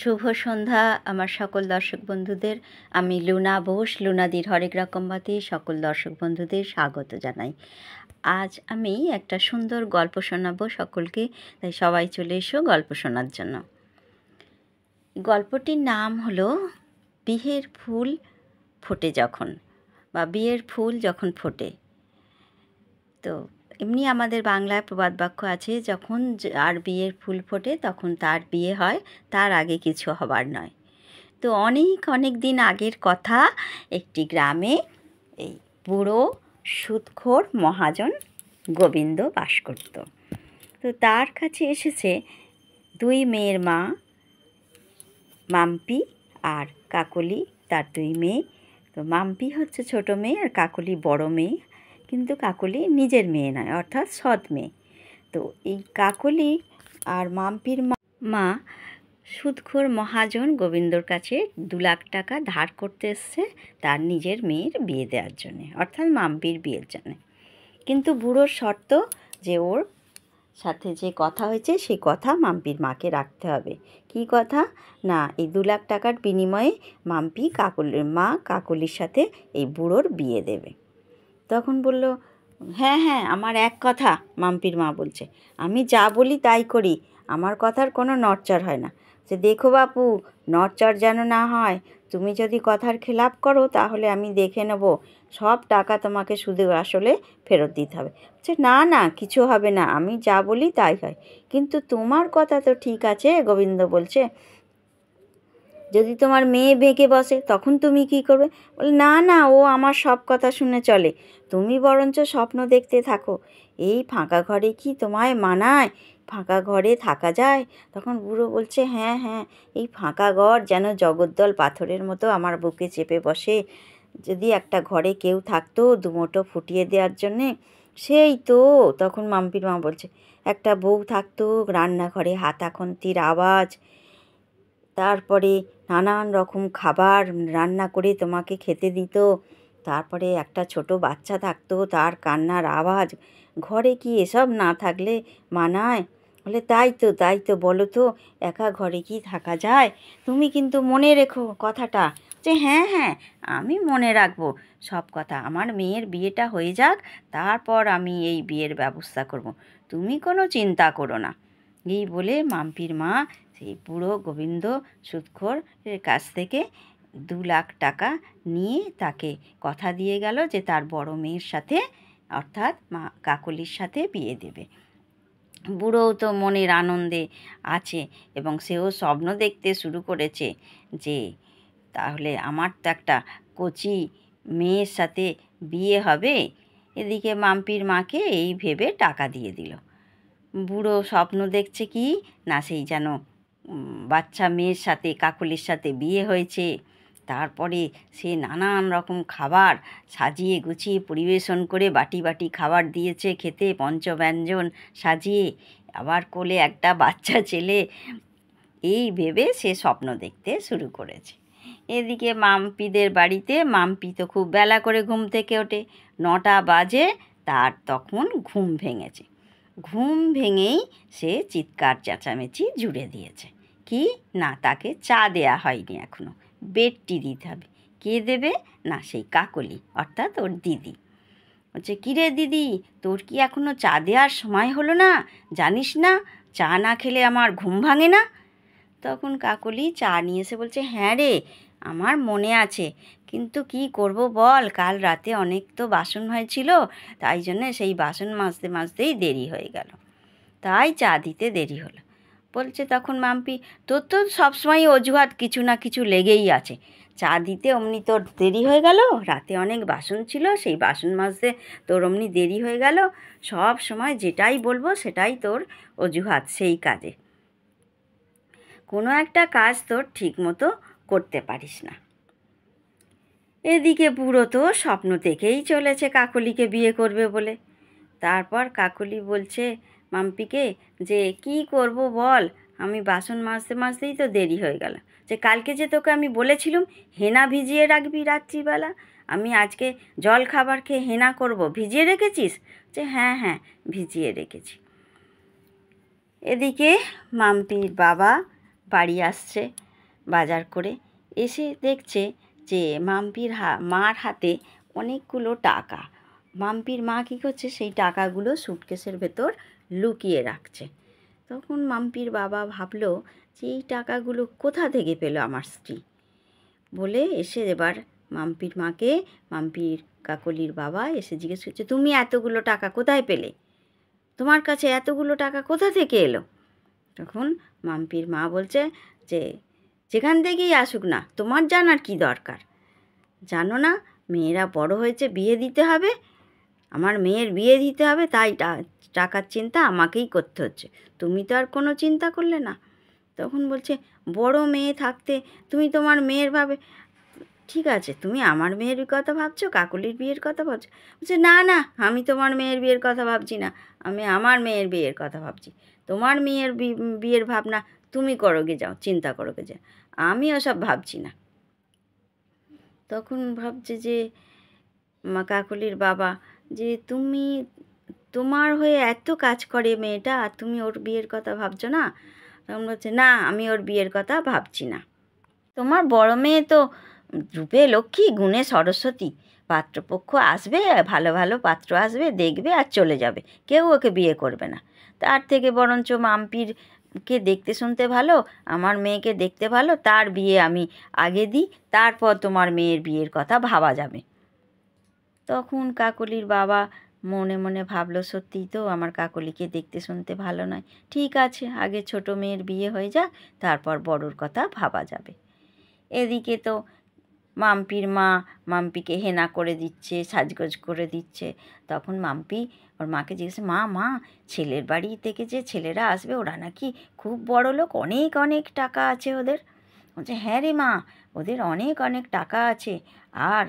শুভ সন্ধ্যা আমার সকল দর্শক বন্ধুদের আমি লুনা বোস লুনাদির হরেক রকমবাতি সকল দর্শক বন্ধুদের স্বাগত জানাই আজ আমি একটা সুন্দর গল্প শোনাবো সকলকে তাই সবাই চলে এসো গল্প শোনার জন্য গল্পটির নাম হলো বিয়ের ফুল ফোটে যখন বা বিয়ের ফুল যখন ফোটে তো এমনি আমাদের বাংলায় প্রবাদ বাক্য আছে যখন আর বিয়ের ফুল ফোটে তখন তার বিয়ে হয় তার আগে কিছু হবার নয় তো অনেক অনেক দিন আগের কথা একটি গ্রামে এই বুড়ো সুদখোর মহাজন গোবিন্দ বাস করত তো তার কাছে এসেছে দুই মেয়ের মা মাম্পি আর কাকলি তার দুই মেয়ে তো মাম্পি হচ্ছে ছোট মেয়ে আর কাকলি বড় মেয়ে কিন্তু কাকলি নিজের মেয়ে নয় অর্থাৎ সৎ মেয়ে তো এই কাকলি আর মাম্পির মা সুদখোর মহাজন গোবিন্দর কাছে দু লাখ টাকা ধার করতে এসছে তার নিজের মেয়ের বিয়ে দেওয়ার জন্যে অর্থাৎ মাম্পির বিয়ের জন্যে কিন্তু বুড়োর শর্ত যে ওর সাথে যে কথা হয়েছে সেই কথা মাম্পির মাকে রাখতে হবে কি কথা না এই দু লাখ টাকার বিনিময়ে মাম্পি কাকলির মা কাকলির সাথে এই বুড়োর বিয়ে দেবে তখন বলল হ্যাঁ হ্যাঁ আমার এক কথা মাম্পির মা বলছে আমি যা বলি তাই করি আমার কথার কোনো নড়চড় হয় না যে দেখো বাপু নড়চড় যেন না হয় তুমি যদি কথার খেলাপ করো তাহলে আমি দেখে নেব সব টাকা তোমাকে শুধু আসলে ফেরত দিতে হবে বলছে না না কিছু হবে না আমি যা বলি তাই হয় কিন্তু তোমার কথা তো ঠিক আছে গোবিন্দ বলছে যদি তোমার মেয়ে বেঁকে বসে তখন তুমি কি করবে বলে না না ও আমার সব কথা শুনে চলে তুমি বরঞ্চ স্বপ্ন দেখতে থাকো এই ফাঁকা ঘরে কি তোমায় মানায় ফাঁকা ঘরে থাকা যায় তখন বুড়ো বলছে হ্যাঁ হ্যাঁ এই ফাঁকা ঘর যেন জগদ্দল পাথরের মতো আমার বুকে চেপে বসে যদি একটা ঘরে কেউ থাকতো দুমোটো ফুটিয়ে দেওয়ার জন্যে সেই তো তখন মাম্পির মা বলছে একটা বউ থাকতো রান্নাঘরে হাতাখন্তির আওয়াজ তারপরে নানান রকম খাবার রান্না করে তোমাকে খেতে দিত তারপরে একটা ছোট বাচ্চা থাকতো তার কান্নার আওয়াজ ঘরে কি এসব না থাকলে মানায় বলে তাই তো তাই তো বলো তো একা ঘরে কি থাকা যায় তুমি কিন্তু মনে রেখো কথাটা যে হ্যাঁ হ্যাঁ আমি মনে রাখবো সব কথা আমার মেয়ের বিয়েটা হয়ে যাক তারপর আমি এই বিয়ের ব্যবস্থা করব। তুমি কোনো চিন্তা করো না এই বলে মাম্পির মা সেই পুরো গোবিন্দ সুৎখোরের কাছ থেকে দু লাখ টাকা নিয়ে তাকে কথা দিয়ে গেল যে তার বড় মেয়ের সাথে অর্থাৎ মা কাকলির সাথে বিয়ে দেবে বুড়োও তো মনের আনন্দে আছে এবং সেও স্বপ্ন দেখতে শুরু করেছে যে তাহলে আমার তো একটা কচি মেয়ের সাথে বিয়ে হবে এদিকে মাম্পির মাকে এই ভেবে টাকা দিয়ে দিল বুড়ো স্বপ্ন দেখছে কি না সেই যেন বাচ্চা মেয়ের সাথে কাকলির সাথে বিয়ে হয়েছে তারপরে সে নানান রকম খাবার সাজিয়ে গুছিয়ে পরিবেশন করে বাটি বাটি খাবার দিয়েছে খেতে পঞ্চব্যঞ্জন সাজিয়ে আবার কোলে একটা বাচ্চা ছেলে এই ভেবে সে স্বপ্ন দেখতে শুরু করেছে এদিকে মাম্পিদের বাড়িতে মাম্পি তো খুব বেলা করে ঘুম থেকে ওঠে নটা বাজে তার তখন ঘুম ভেঙেছে ঘুম ভেঙেই সে চিৎকার চেঁচামেচি জুড়ে দিয়েছে কি না তাকে চা দেয়া হয়নি এখনও বেডটি দিতে হবে কে দেবে না সেই কাকলি অর্থাৎ ওর দিদি বলছে কিরে দিদি তোর কি এখনও চা দেওয়ার সময় হলো না জানিস না চা না খেলে আমার ঘুম ভাঙে না তখন কাকলি চা নিয়ে এসে বলছে হ্যাঁ রে আমার মনে আছে কিন্তু কি করব বল কাল রাতে অনেক তো বাসন হয়েছিল তাই জন্যে সেই বাসন মাজতে মাজতেই দেরি হয়ে গেল তাই চা দিতে দেরি হলো বলছে তখন মাম্পি তোর তো সবসময় অজুহাত কিছু না কিছু লেগেই আছে চা দিতে অমনি তোর দেরি হয়ে গেল রাতে অনেক বাসন ছিল সেই বাসন মাজতে তোর অমনি দেরি হয়ে গেল সব সময় যেটাই বলবো সেটাই তোর অজুহাত সেই কাজে কোনো একটা কাজ তোর ঠিক মতো করতে পারিস না এদিকে বুড়ো তো স্বপ্ন থেকেই চলেছে কাকলিকে বিয়ে করবে বলে তারপর কাকলি বলছে মাম্পিকে যে কি করব বল আমি বাসন মাজতে মাজতেই তো দেরি হয়ে গেল যে কালকে যে তোকে আমি বলেছিলাম হেনা ভিজিয়ে রাখবি রাত্রিবেলা আমি আজকে জল খাবার খেয়ে হেনা করব ভিজিয়ে রেখেছিস যে হ্যাঁ হ্যাঁ ভিজিয়ে রেখেছি এদিকে মাম্পির বাবা বাড়ি আসছে বাজার করে এসে দেখছে যে মাম্পির হা মার হাতে অনেকগুলো টাকা মাম্পির মা কী করছে সেই টাকাগুলো সুটকেসের ভেতর লুকিয়ে রাখছে তখন মাম্পির বাবা ভাবলো যে এই টাকাগুলো কোথা থেকে পেলো আমার স্ত্রী বলে এসে এবার মাম্পির মাকে মাম্পির কাকলির বাবা এসে জিজ্ঞেস করছে তুমি এতগুলো টাকা কোথায় পেলে তোমার কাছে এতগুলো টাকা কোথা থেকে এলো তখন মাম্পির মা বলছে যে যেখান থেকেই আসুক না তোমার জানার কি দরকার জানো না মেয়েরা বড় হয়েছে বিয়ে দিতে হবে আমার মেয়ের বিয়ে দিতে হবে তাই টাকার চিন্তা আমাকেই করতে হচ্ছে তুমি তো আর কোনো চিন্তা করলে না তখন বলছে বড় মেয়ে থাকতে তুমি তোমার মেয়ের ভাবে ঠিক আছে তুমি আমার মেয়ের কথা ভাবছো কাকুলির বিয়ের কথা ভাবছো বলছে না না আমি তোমার মেয়ের বিয়ের কথা ভাবছি না আমি আমার মেয়ের বিয়ের কথা ভাবছি তোমার মেয়ের বিয়ের ভাবনা তুমি করো গে যাও চিন্তা করো গে যাও আমি ওসব ভাবছি না তখন ভাবছে যে মা কাকলির বাবা যে তুমি তোমার হয়ে এত কাজ করে মেয়েটা আর তুমি ওর বিয়ের কথা ভাবছো না তখন বলছে না আমি ওর বিয়ের কথা ভাবছি না তোমার বড় মেয়ে তো রূপে লক্ষ্মী গুণে সরস্বতী পাত্রপক্ষ আসবে ভালো ভালো পাত্র আসবে দেখবে আর চলে যাবে কেউ ওকে বিয়ে করবে না তার থেকে বরঞ্চ মাম্পির কে দেখতে শুনতে ভালো আমার মেয়েকে দেখতে ভালো তার বিয়ে আমি আগে দিই তারপর তোমার মেয়ের বিয়ের কথা ভাবা যাবে তখন কাকলির বাবা মনে মনে ভাবলো সত্যিই তো আমার কাকলিকে দেখতে শুনতে ভালো নয় ঠিক আছে আগে ছোট মেয়ের বিয়ে হয়ে যাক তারপর বড়োর কথা ভাবা যাবে এদিকে তো মাম্পির মা মাম্পিকে হেনা করে দিচ্ছে সাজগোজ করে দিচ্ছে তখন মাম্পি ওর মাকে জিজ্ঞেস মা মা ছেলের বাড়ি থেকে যে ছেলেরা আসবে ওরা নাকি খুব বড় লোক অনেক অনেক টাকা আছে ওদের বলছে হ্যাঁ রে মা ওদের অনেক অনেক টাকা আছে আর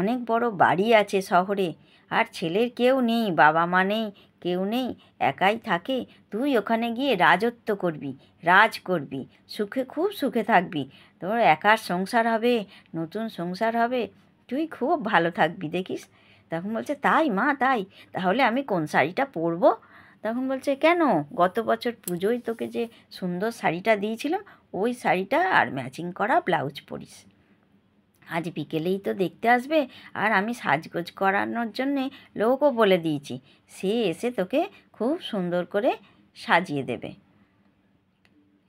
অনেক বড় বাড়ি আছে শহরে আর ছেলের কেউ নেই বাবা মা নেই কেউ নেই একাই থাকে তুই ওখানে গিয়ে রাজত্ব করবি রাজ করবি সুখে খুব সুখে থাকবি তোর একার সংসার হবে নতুন সংসার হবে তুই খুব ভালো থাকবি দেখিস তখন বলছে তাই মা তাই তাহলে আমি কোন শাড়িটা পরবো তখন বলছে কেন গত বছর পুজোয় তোকে যে সুন্দর শাড়িটা দিয়েছিলাম ওই শাড়িটা আর ম্যাচিং করা ব্লাউজ পরিস আজ বিকেলেই তো দেখতে আসবে আর আমি সাজগোজ করানোর জন্যে লোকও বলে দিয়েছি সে এসে তোকে খুব সুন্দর করে সাজিয়ে দেবে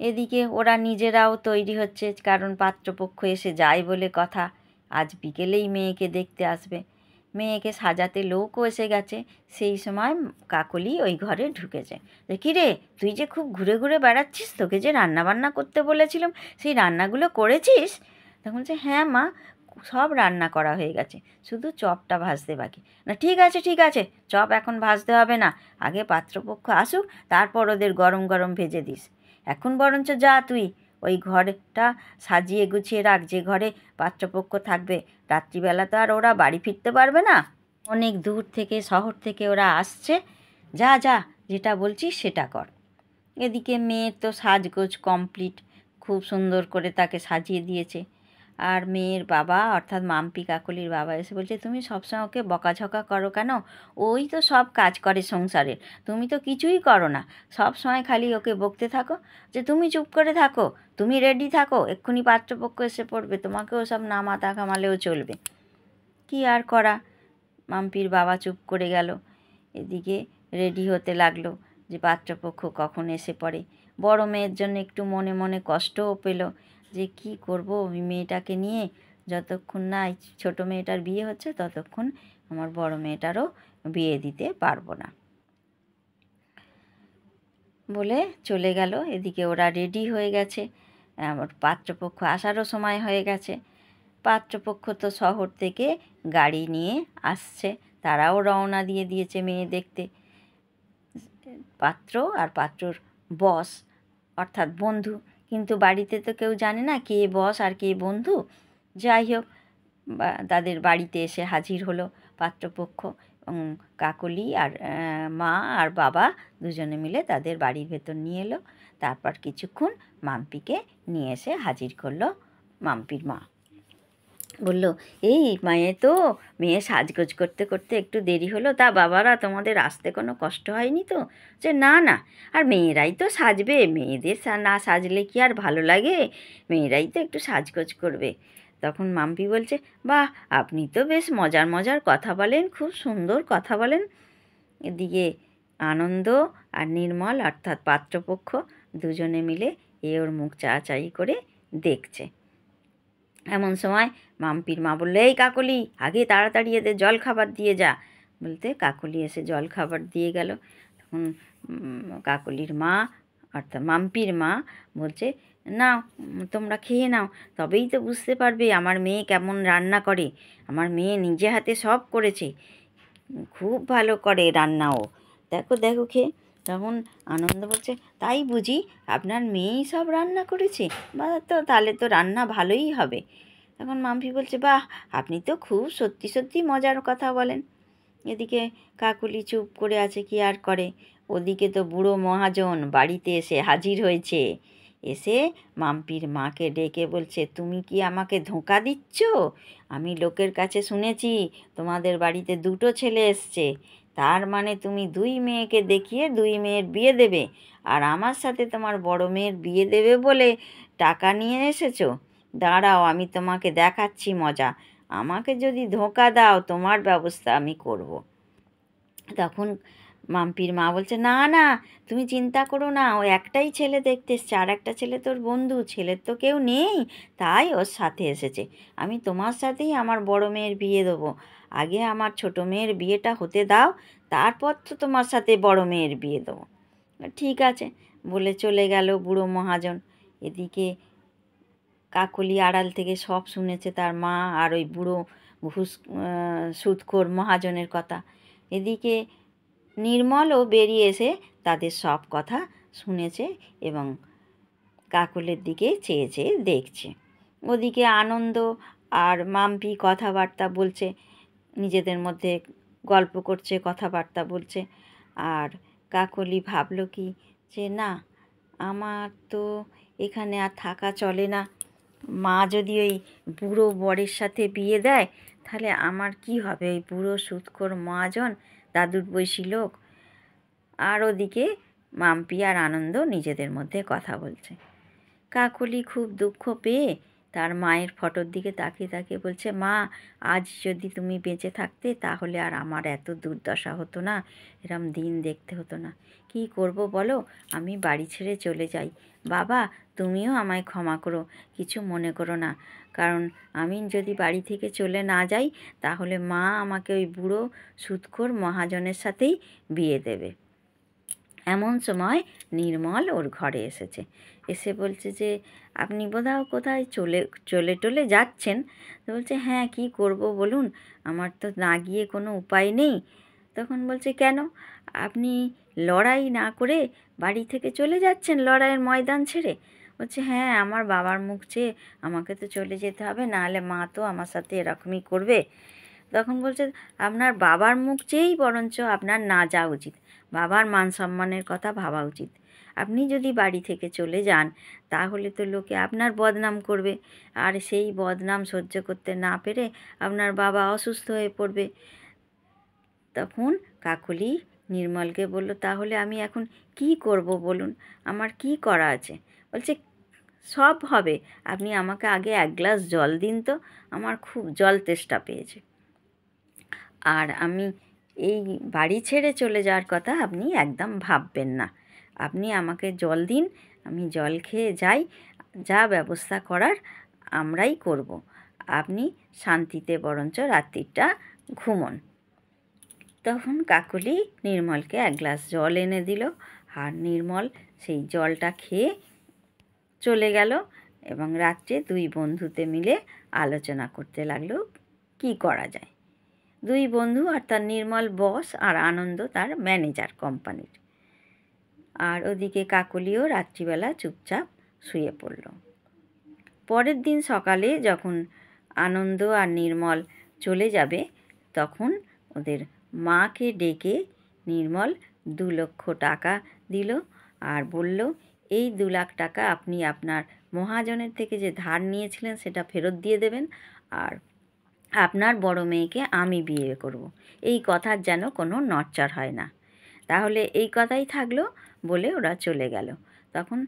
এদিকে ওরা নিজেরাও তৈরি হচ্ছে কারণ পাত্রপক্ষ এসে যায় বলে কথা আজ বিকেলেই মেয়েকে দেখতে আসবে মেয়েকে সাজাতে লোকও এসে গেছে সেই সময় কাকলি ওই ঘরে ঢুকেছে দেখি রে তুই যে খুব ঘুরে ঘুরে বেড়াচ্ছিস তোকে যে রান্নাবান্না করতে বলেছিলাম সেই রান্নাগুলো করেছিস তখন বলছে হ্যাঁ মা সব রান্না করা হয়ে গেছে শুধু চপটা ভাজতে বাকি না ঠিক আছে ঠিক আছে চপ এখন ভাজতে হবে না আগে পাত্রপক্ষ আসুক তারপর ওদের গরম গরম ভেজে দিস এখন বরঞ্চ যা তুই ওই ঘরটা সাজিয়ে গুছিয়ে রাখ যে ঘরে পাত্রপক্ষ থাকবে রাত্রিবেলা তো আর ওরা বাড়ি ফিরতে পারবে না অনেক দূর থেকে শহর থেকে ওরা আসছে যা যা যেটা বলছি সেটা কর এদিকে মেয়ের তো সাজগোজ কমপ্লিট খুব সুন্দর করে তাকে সাজিয়ে দিয়েছে আর মেয়ের বাবা অর্থাৎ মাম্পি কাকলির বাবা এসে বলছে তুমি সবসময় ওকে বকাঝকা করো কেন ওই তো সব কাজ করে সংসারের তুমি তো কিছুই করো না সব সময় খালি ওকে বকতে থাকো যে তুমি চুপ করে থাকো তুমি রেডি থাকো এক্ষুনি পাত্রপক্ষ এসে পড়বে তোমাকেও সব না মাথা ঘামালেও চলবে কি আর করা মাম্পির বাবা চুপ করে গেল এদিকে রেডি হতে লাগলো যে পাত্রপক্ষ কখন এসে পড়ে বড় মেয়ের জন্য একটু মনে মনে কষ্টও পেল যে কি করব ওই মেয়েটাকে নিয়ে যতক্ষণ না ছোট মেয়েটার বিয়ে হচ্ছে ততক্ষণ আমার বড় মেয়েটারও বিয়ে দিতে পারবো না বলে চলে গেল এদিকে ওরা রেডি হয়ে গেছে আমার পাত্রপক্ষ আসারও সময় হয়ে গেছে পাত্রপক্ষ তো শহর থেকে গাড়ি নিয়ে আসছে তারাও রওনা দিয়ে দিয়েছে মেয়ে দেখতে পাত্র আর পাত্রর বস অর্থাৎ বন্ধু কিন্তু বাড়িতে তো কেউ জানে না কে বস আর কে বন্ধু যাই হোক তাদের বাড়িতে এসে হাজির হলো পাত্রপক্ষ কাকলি আর মা আর বাবা দুজনে মিলে তাদের বাড়ির ভেতর নিয়ে এলো তারপর কিছুক্ষণ মাম্পিকে নিয়ে এসে হাজির করলো মাম্পির মা বলল এই মায়ে তো মেয়ে সাজগোজ করতে করতে একটু দেরি হলো তা বাবারা তোমাদের আসতে কোনো কষ্ট হয়নি তো যে না না আর মেয়েরাই তো সাজবে মেয়েদের না সাজলে কি আর ভালো লাগে মেয়েরাই তো একটু সাজগোজ করবে তখন মাম্পি বলছে বাহ আপনি তো বেশ মজার মজার কথা বলেন খুব সুন্দর কথা বলেন এদিকে আনন্দ আর নির্মল অর্থাৎ পাত্রপক্ষ দুজনে মিলে এ ওর মুখ চাচাই করে দেখছে এমন সময় মাম্পির মা বললে এই কাকলি আগে তাড়াতাড়ি এদের জল খাবার দিয়ে যা বলতে কাকলি এসে জল খাবার দিয়ে গেল তখন কাকলির মা অর্থাৎ মাম্পির মা বলছে না তোমরা খেয়ে নাও তবেই তো বুঝতে পারবে আমার মেয়ে কেমন রান্না করে আমার মেয়ে নিজে হাতে সব করেছে খুব ভালো করে রান্নাও দেখো দেখো খেয়ে তখন আনন্দ বলছে তাই বুঝি আপনার মেয়েই সব রান্না করেছে বা তো তাহলে তো রান্না ভালোই হবে তখন মাম্পি বলছে বাহ আপনি তো খুব সত্যি সত্যি মজার কথা বলেন এদিকে কাকুলি চুপ করে আছে কি আর করে ওদিকে তো বুড়ো মহাজন বাড়িতে এসে হাজির হয়েছে এসে মাম্পির মাকে ডেকে বলছে তুমি কি আমাকে ধোঁকা দিচ্ছ আমি লোকের কাছে শুনেছি তোমাদের বাড়িতে দুটো ছেলে এসছে তার মানে তুমি দুই মেয়েকে দেখিয়ে দুই মেয়ের বিয়ে দেবে আর আমার সাথে তোমার বড় মেয়ের বিয়ে দেবে বলে টাকা নিয়ে এসেছো দাঁড়াও আমি তোমাকে দেখাচ্ছি মজা আমাকে যদি ধোঁকা দাও তোমার ব্যবস্থা আমি করব। তখন মাম্পির মা বলছে না না তুমি চিন্তা করো না ও একটাই ছেলে দেখতে এসছে আর একটা ছেলে তোর বন্ধু ছেলের তো কেউ নেই তাই ওর সাথে এসেছে আমি তোমার সাথেই আমার বড় মেয়ের বিয়ে দেবো আগে আমার ছোট মেয়ের বিয়েটা হতে দাও তারপর তো তোমার সাথে বড় মেয়ের বিয়ে দেবো ঠিক আছে বলে চলে গেল বুড়ো মহাজন এদিকে কাকলি আড়াল থেকে সব শুনেছে তার মা আর ওই বুড়ো ঘুষ সুদখোর মহাজনের কথা এদিকে নির্মলও বেরিয়ে এসে তাদের সব কথা শুনেছে এবং কাকলের দিকে চেয়ে চেয়ে দেখছে ওদিকে আনন্দ আর মাম্পি কথাবার্তা বলছে নিজেদের মধ্যে গল্প করছে কথাবার্তা বলছে আর কাকলি ভাবল কি যে না আমার তো এখানে আর থাকা চলে না মা যদি ওই বুড়ো বরের সাথে বিয়ে দেয় তাহলে আমার কি হবে এই বুড়ো সুৎখোর মহাজন দাদুর বৈশী লোক আর ওদিকে মাম্পি আর আনন্দ নিজেদের মধ্যে কথা বলছে কাকলি খুব দুঃখ পেয়ে তার মায়ের ফটোর দিকে তাকিয়ে তাকিয়ে বলছে মা আজ যদি তুমি বেঁচে থাকতে তাহলে আর আমার এত দুর্দশা হতো না এরম দিন দেখতে হতো না কি করব বলো আমি বাড়ি ছেড়ে চলে যাই বাবা তুমিও আমায় ক্ষমা করো কিছু মনে করো না কারণ আমি যদি বাড়ি থেকে চলে না যাই তাহলে মা আমাকে ওই বুড়ো সুৎখোর মহাজনের সাথেই বিয়ে দেবে এমন সময় নির্মল ওর ঘরে এসেছে এসে বলছে যে আপনি বোধহয় কোথায় চলে চলে টলে যাচ্ছেন তো বলছে হ্যাঁ কি করব বলুন আমার তো না গিয়ে কোনো উপায় নেই তখন বলছে কেন আপনি লড়াই না করে বাড়ি থেকে চলে যাচ্ছেন লড়াইয়ের ময়দান ছেড়ে বলছে হ্যাঁ আমার বাবার মুখ চেয়ে আমাকে তো চলে যেতে হবে নাহলে মা তো আমার সাথে এরকমই করবে তখন বলছে আপনার বাবার মুখ চেয়েই বরঞ্চ আপনার না যাওয়া উচিত বাবার মান সম্মানের কথা ভাবা উচিত আপনি যদি বাড়ি থেকে চলে যান তাহলে তো লোকে আপনার বদনাম করবে আর সেই বদনাম সহ্য করতে না পেরে আপনার বাবা অসুস্থ হয়ে পড়বে তখন কাকলি নির্মলকে বলল তাহলে আমি এখন কি করব বলুন আমার কি করা আছে বলছে সব হবে আপনি আমাকে আগে এক গ্লাস জল দিন তো আমার খুব জল তেষ্টা পেয়েছে আর আমি এই বাড়ি ছেড়ে চলে যাওয়ার কথা আপনি একদম ভাববেন না আপনি আমাকে জল দিন আমি জল খেয়ে যাই যা ব্যবস্থা করার আমরাই করব। আপনি শান্তিতে বরঞ্চ রাত্রিটা ঘুমন তখন কাকুলি নির্মলকে এক গ্লাস জল এনে দিল আর নির্মল সেই জলটা খেয়ে চলে গেল এবং রাত্রে দুই বন্ধুতে মিলে আলোচনা করতে লাগলো কি করা যায় দুই বন্ধু আর তার নির্মল বস আর আনন্দ তার ম্যানেজার কোম্পানির আর ওদিকে কাকলিও রাত্রিবেলা চুপচাপ শুয়ে পড়ল পরের দিন সকালে যখন আনন্দ আর নির্মল চলে যাবে তখন ওদের মাকে ডেকে নির্মল দু লক্ষ টাকা দিল আর বলল এই দু লাখ টাকা আপনি আপনার মহাজনের থেকে যে ধার নিয়েছিলেন সেটা ফেরত দিয়ে দেবেন আর আপনার বড় মেয়েকে আমি বিয়ে করব। এই কথার যেন কোনো নচ্চর হয় না তাহলে এই কথাই থাকলো বলে ওরা চলে গেল তখন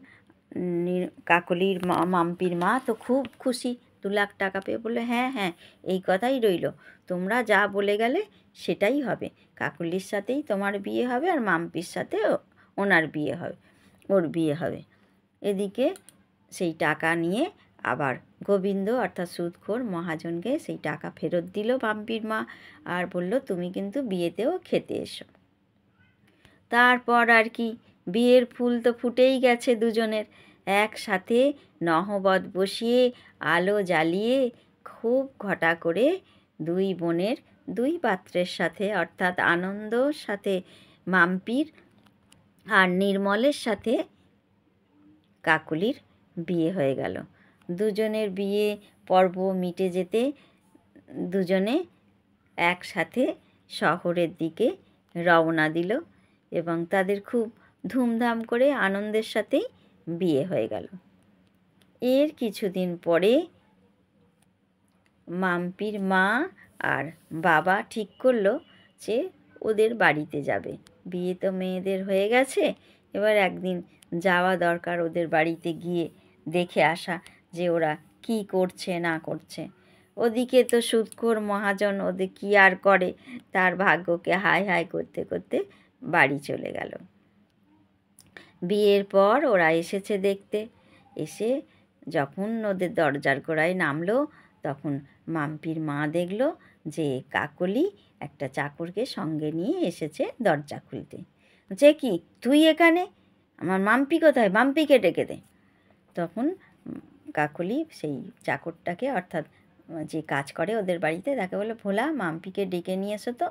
কাকলির মাম্পির মা তো খুব খুশি দু লাখ টাকা পেয়ে বললো হ্যাঁ হ্যাঁ এই কথাই রইল তোমরা যা বলে গেলে সেটাই হবে কাকলির সাথেই তোমার বিয়ে হবে আর মাম্পির সাথে ওনার বিয়ে হবে ওর বিয়ে হবে এদিকে সেই টাকা নিয়ে আবার গোবিন্দ অর্থাৎ সুদখোর মহাজনকে সেই টাকা ফেরত দিল পাম্পির মা আর বলল তুমি কিন্তু বিয়েতেও খেতে এসো তারপর আর কি বিয়ের ফুল তো ফুটেই গেছে দুজনের একসাথে নহবত বসিয়ে আলো জ্বালিয়ে খুব ঘটা করে দুই বোনের দুই পাত্রের সাথে অর্থাৎ আনন্দর সাথে মাম্পির আর নির্মলের সাথে কাকুলির বিয়ে হয়ে গেল দুজনের বিয়ে পর্ব মিটে যেতে দুজনে একসাথে শহরের দিকে রওনা দিল এবং তাদের খুব ধুমধাম করে আনন্দের সাথেই বিয়ে হয়ে গেল এর কিছুদিন পরে মাম্পির মা আর বাবা ঠিক করলো যে ওদের বাড়িতে যাবে বিয়ে তো মেয়েদের হয়ে গেছে এবার একদিন যাওয়া দরকার ওদের বাড়িতে গিয়ে দেখে আসা যে ওরা কি করছে না করছে ওদিকে তো সুৎখোর মহাজন ওদের কি আর করে তার ভাগ্যকে হাই হাই করতে করতে বাড়ি চলে গেল বিয়ের পর ওরা এসেছে দেখতে এসে যখন ওদের দরজার গোড়ায় নামলো তখন মাম্পির মা দেখলো যে কাকলি একটা চাকরকে সঙ্গে নিয়ে এসেছে দরজা খুলতে যে কি তুই এখানে আমার মাম্পি কোথায় মাম্পিকে ডেকে দে তখন কাকলি সেই চাকরটাকে অর্থাৎ যে কাজ করে ওদের বাড়িতে তাকে বলে ভোলা মাম্পিকে ডেকে নিয়ে এসো তো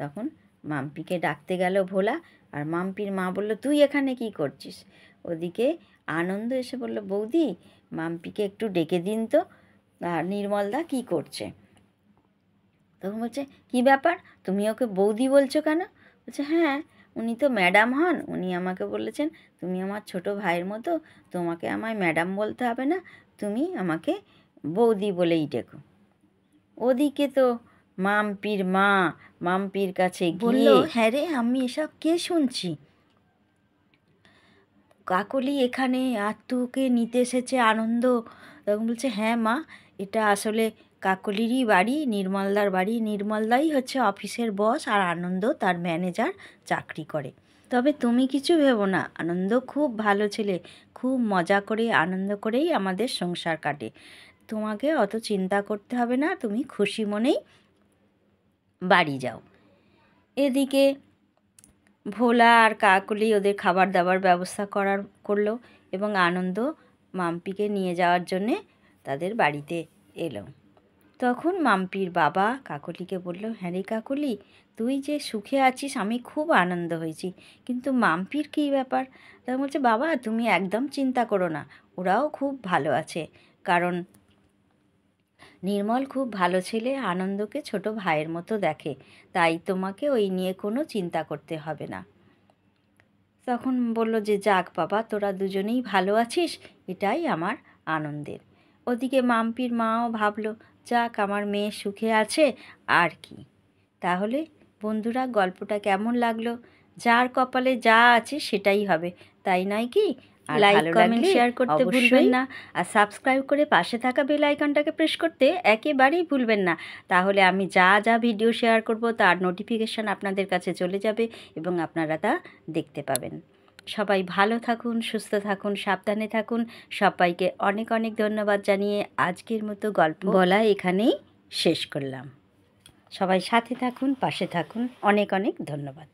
তখন মাম্পিকে ডাকতে গেল ভোলা আর মাম্পির মা বলল তুই এখানে কি করছিস ওদিকে আনন্দ এসে বলল বৌদি মাম্পিকে একটু ডেকে দিন তো আর নির্মলদা কি করছে তখন বলছে কি ব্যাপার তুমি ওকে বৌদি বলছো কেন বলছে হ্যাঁ উনি তো ম্যাডাম হন উনি আমাকে বলেছেন তুমি আমার ছোট ভাইয়ের মতো তোমাকে আমায় ম্যাডাম বলতে হবে না তুমি আমাকে বৌদি বলেই ডেকো ওদিকে তো মাম্পির মা মাম্পির কাছে গিয়ে হ্যাঁ রে আমি এসব কে শুনছি কাকলি এখানে আত্মুকে নিতে এসেছে আনন্দ তখন বলছে হ্যাঁ মা এটা আসলে কাকলিরই বাড়ি নির্মলদার বাড়ি নির্মলদাই হচ্ছে অফিসের বস আর আনন্দ তার ম্যানেজার চাকরি করে তবে তুমি কিছু ভেবো না আনন্দ খুব ভালো ছেলে খুব মজা করে আনন্দ করেই আমাদের সংসার কাটে তোমাকে অত চিন্তা করতে হবে না তুমি খুশি মনেই বাড়ি যাও এদিকে ভোলা আর কাকলি ওদের খাবার দাবার ব্যবস্থা করার করলো এবং আনন্দ মাম্পিকে নিয়ে যাওয়ার জন্যে তাদের বাড়িতে এলো তখন মাম্পির বাবা কাকলিকে বলল হ্যাঁ রে কাকলি তুই যে সুখে আছিস আমি খুব আনন্দ হয়েছি কিন্তু মাম্পির কী ব্যাপার তখন বলছে বাবা তুমি একদম চিন্তা করো না ওরাও খুব ভালো আছে কারণ নির্মল খুব ভালো ছেলে আনন্দকে ছোট ভাইয়ের মতো দেখে তাই তোমাকে ওই নিয়ে কোনো চিন্তা করতে হবে না তখন বলল যে যাক বাবা তোরা দুজনেই ভালো আছিস এটাই আমার আনন্দের ওদিকে মাম্পির মাও ভাবলো যাক আমার মেয়ে সুখে আছে আর কি তাহলে বন্ধুরা গল্পটা কেমন লাগলো যার কপালে যা আছে সেটাই হবে তাই নয় কি লাইক কমেন্ট শেয়ার করতে ভুলবেন না আর সাবস্ক্রাইব করে পাশে থাকা বেল আইকনটাকে প্রেস করতে একেবারেই ভুলবেন না তাহলে আমি যা যা ভিডিও শেয়ার করব তার নোটিফিকেশান আপনাদের কাছে চলে যাবে এবং আপনারা তা দেখতে পাবেন সবাই ভালো থাকুন সুস্থ থাকুন সাবধানে থাকুন সবাইকে অনেক অনেক ধন্যবাদ জানিয়ে আজকের মতো গল্প বলা এখানেই শেষ করলাম সবাই সাথে থাকুন পাশে থাকুন অনেক অনেক ধন্যবাদ